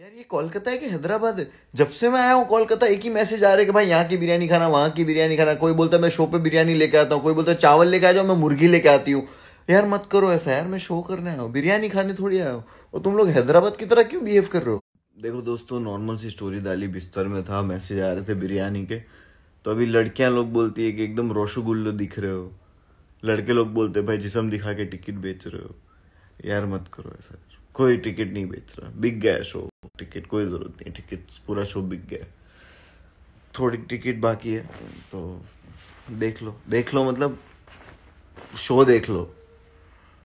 यार ये कोलकाता है कि हैदराबाद है जब से मैं आया हूँ कोलकाता एक ही मैसेज आ रहा है कि भाई यहाँ की बिरयानी खाना वहाँ की बिरयानी खाना कोई बोलता है मैं शो पे बिरयानी लेके आता हूँ कोई बोलता है चावल लेके आ जाओ मैं मुर्गी लेके आती हूँ यार मत करो ऐसा यार मैं शो करने आया हूँ बिरयानी खाने थोड़ी आया हूँ और तुम लोग हैदराबाद की तरह क्यों बिहेव कर रहे हो देखो दोस्तों नॉर्मल सी स्टोरी डाली बिस्तर में था मैसेज आ रहे थे बिरयानी के तो अभी लड़कियां लोग बोलती है कि एकदम रोशोगुल्लो दिख रहे हो लड़के लोग बोलते भाई जिसम दिखा के टिकट बेच रहे हो यार मत करो ऐसा कोई टिकट नहीं बेच रहा बिक गया शो टिकट कोई ज़रूरत नहीं टिकट पूरा शो बिक गया थोड़ी टिकट बाकी है तो देख लो देख लो मतलब शो देख लो